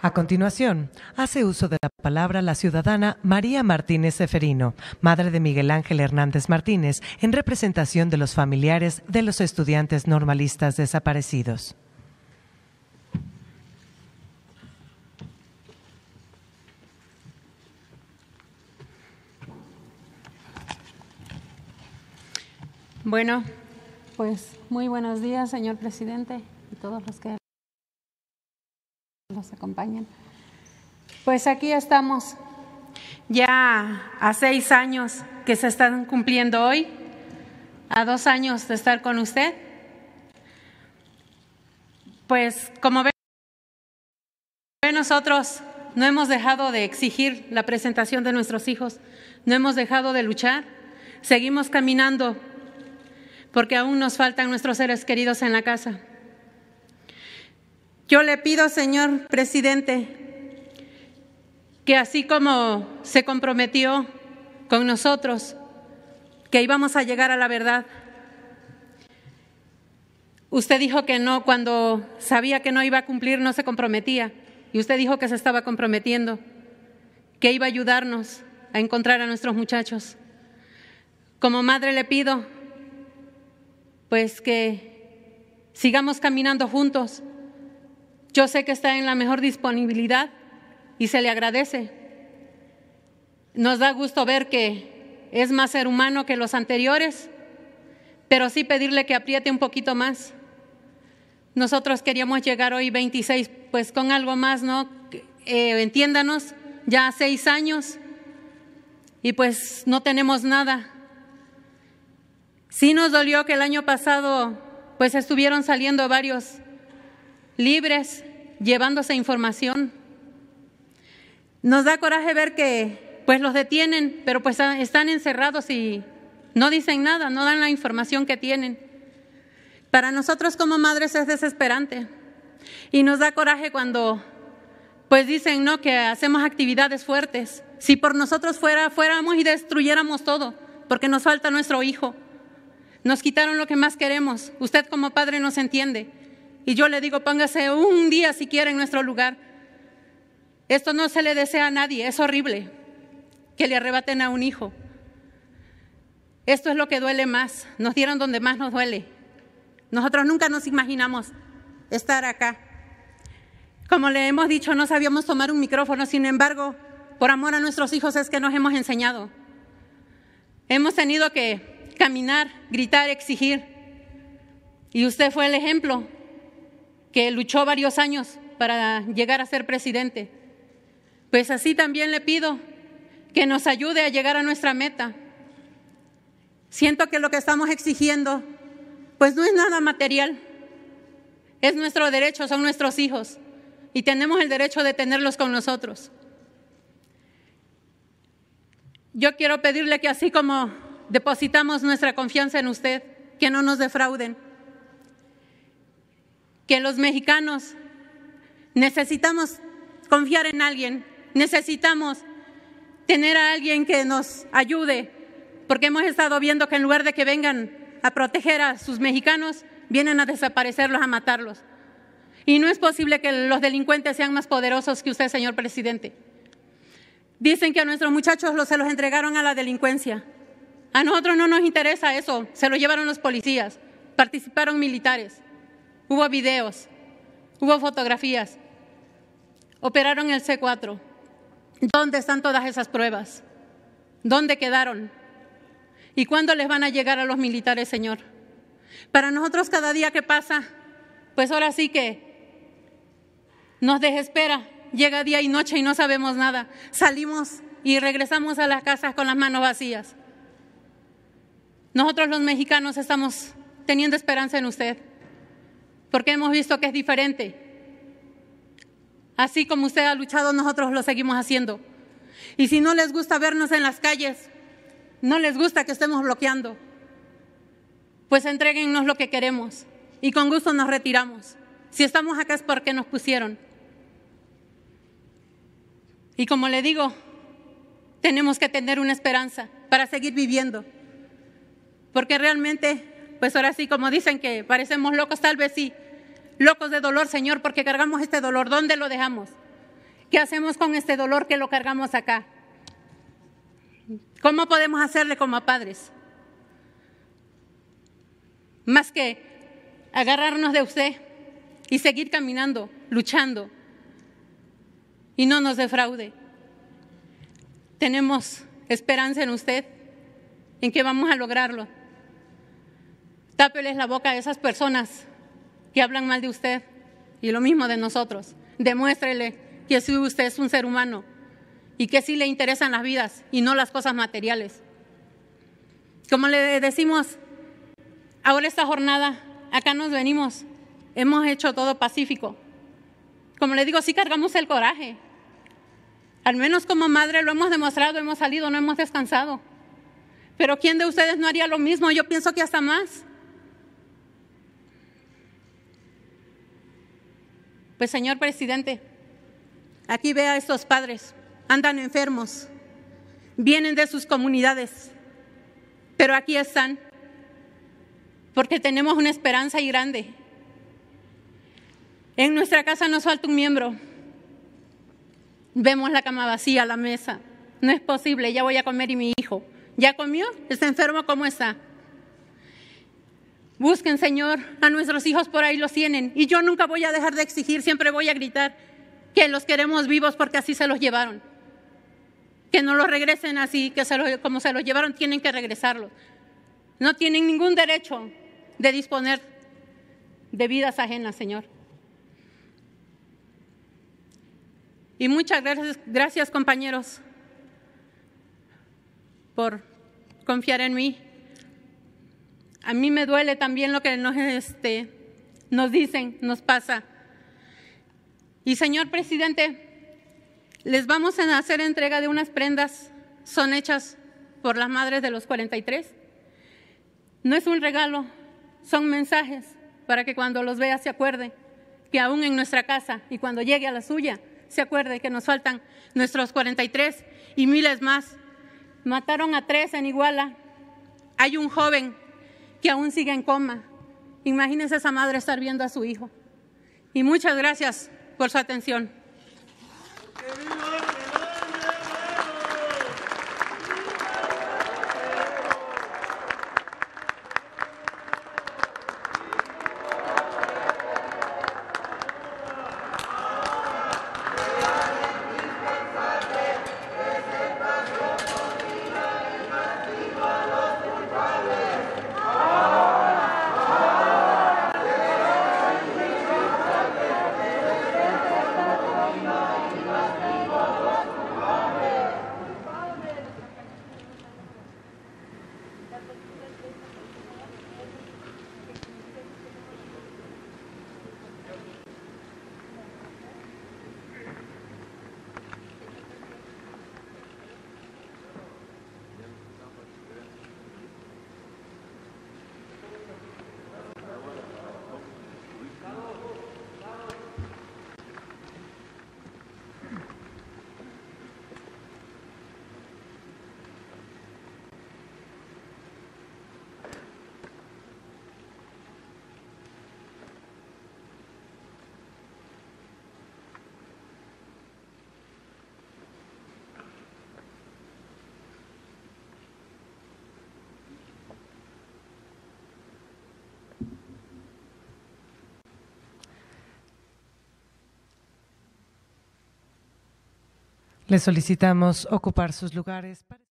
A continuación, hace uso de la palabra la ciudadana María Martínez Eferino, madre de Miguel Ángel Hernández Martínez, en representación de los familiares de los estudiantes normalistas desaparecidos. Bueno, pues muy buenos días, señor presidente, y todos los que pues aquí estamos. Ya a seis años que se están cumpliendo hoy, a dos años de estar con usted. Pues como ve, nosotros no hemos dejado de exigir la presentación de nuestros hijos, no hemos dejado de luchar, seguimos caminando porque aún nos faltan nuestros seres queridos en la casa. Yo le pido, señor presidente, que así como se comprometió con nosotros, que íbamos a llegar a la verdad. Usted dijo que no, cuando sabía que no iba a cumplir, no se comprometía. Y usted dijo que se estaba comprometiendo, que iba a ayudarnos a encontrar a nuestros muchachos. Como madre le pido, pues que sigamos caminando juntos yo sé que está en la mejor disponibilidad y se le agradece. Nos da gusto ver que es más ser humano que los anteriores, pero sí pedirle que apriete un poquito más. Nosotros queríamos llegar hoy 26, pues con algo más, ¿no? Eh, entiéndanos, ya seis años y pues no tenemos nada. Sí nos dolió que el año pasado pues estuvieron saliendo varios libres, llevándose información. Nos da coraje ver que pues los detienen, pero pues ah, están encerrados y no dicen nada, no dan la información que tienen. Para nosotros como madres es desesperante y nos da coraje cuando pues dicen, no, que hacemos actividades fuertes. Si por nosotros fuera, fuéramos y destruyéramos todo, porque nos falta nuestro hijo. Nos quitaron lo que más queremos. Usted como padre nos entiende. Y yo le digo, póngase un día si quiere en nuestro lugar. Esto no se le desea a nadie, es horrible que le arrebaten a un hijo. Esto es lo que duele más, nos dieron donde más nos duele. Nosotros nunca nos imaginamos estar acá. Como le hemos dicho, no sabíamos tomar un micrófono, sin embargo, por amor a nuestros hijos es que nos hemos enseñado. Hemos tenido que caminar, gritar, exigir. Y usted fue el ejemplo que luchó varios años para llegar a ser presidente. Pues así también le pido que nos ayude a llegar a nuestra meta. Siento que lo que estamos exigiendo, pues no es nada material, es nuestro derecho, son nuestros hijos y tenemos el derecho de tenerlos con nosotros. Yo quiero pedirle que así como depositamos nuestra confianza en usted, que no nos defrauden que los mexicanos necesitamos confiar en alguien, necesitamos tener a alguien que nos ayude, porque hemos estado viendo que en lugar de que vengan a proteger a sus mexicanos, vienen a desaparecerlos, a matarlos. Y no es posible que los delincuentes sean más poderosos que usted, señor presidente. Dicen que a nuestros muchachos los, se los entregaron a la delincuencia. A nosotros no nos interesa eso, se lo llevaron los policías, participaron militares hubo videos, hubo fotografías, operaron el C4. ¿Dónde están todas esas pruebas? ¿Dónde quedaron? ¿Y cuándo les van a llegar a los militares, Señor? Para nosotros cada día que pasa, pues ahora sí que nos desespera. Llega día y noche y no sabemos nada. Salimos y regresamos a las casas con las manos vacías. Nosotros los mexicanos estamos teniendo esperanza en usted porque hemos visto que es diferente. Así como usted ha luchado, nosotros lo seguimos haciendo. Y si no les gusta vernos en las calles, no les gusta que estemos bloqueando, pues entreguennos lo que queremos y con gusto nos retiramos. Si estamos acá es porque nos pusieron. Y como le digo, tenemos que tener una esperanza para seguir viviendo, porque realmente pues ahora sí, como dicen que parecemos locos, tal vez sí, locos de dolor, Señor, porque cargamos este dolor. ¿Dónde lo dejamos? ¿Qué hacemos con este dolor que lo cargamos acá? ¿Cómo podemos hacerle como a padres? Más que agarrarnos de usted y seguir caminando, luchando, y no nos defraude. Tenemos esperanza en usted, en que vamos a lograrlo. Tápeles la boca a esas personas que hablan mal de usted y lo mismo de nosotros. Demuéstrele que si usted es un ser humano y que sí le interesan las vidas y no las cosas materiales. Como le decimos, ahora esta jornada, acá nos venimos, hemos hecho todo pacífico. Como le digo, sí cargamos el coraje. Al menos como madre lo hemos demostrado, hemos salido, no hemos descansado. Pero ¿quién de ustedes no haría lo mismo? Yo pienso que hasta más. Pues señor presidente, aquí ve a estos padres, andan enfermos, vienen de sus comunidades, pero aquí están, porque tenemos una esperanza y grande. En nuestra casa no falta un miembro. Vemos la cama vacía, la mesa. No es posible, ya voy a comer y mi hijo. ¿Ya comió? ¿Está enfermo? ¿Cómo está? Busquen, Señor, a nuestros hijos por ahí los tienen. Y yo nunca voy a dejar de exigir, siempre voy a gritar que los queremos vivos porque así se los llevaron. Que no los regresen así, que como se los llevaron tienen que regresarlos. No tienen ningún derecho de disponer de vidas ajenas, Señor. Y muchas gracias, gracias compañeros, por confiar en mí a mí me duele también lo que nos, este, nos dicen, nos pasa. Y señor presidente, les vamos a hacer entrega de unas prendas, son hechas por las madres de los 43. No es un regalo, son mensajes para que cuando los vea se acuerde que aún en nuestra casa y cuando llegue a la suya se acuerde que nos faltan nuestros 43 y miles más. Mataron a tres en Iguala. Hay un joven que aún sigue en coma. Imagínense esa madre estar viendo a su hijo. Y muchas gracias por su atención. Le solicitamos ocupar sus lugares.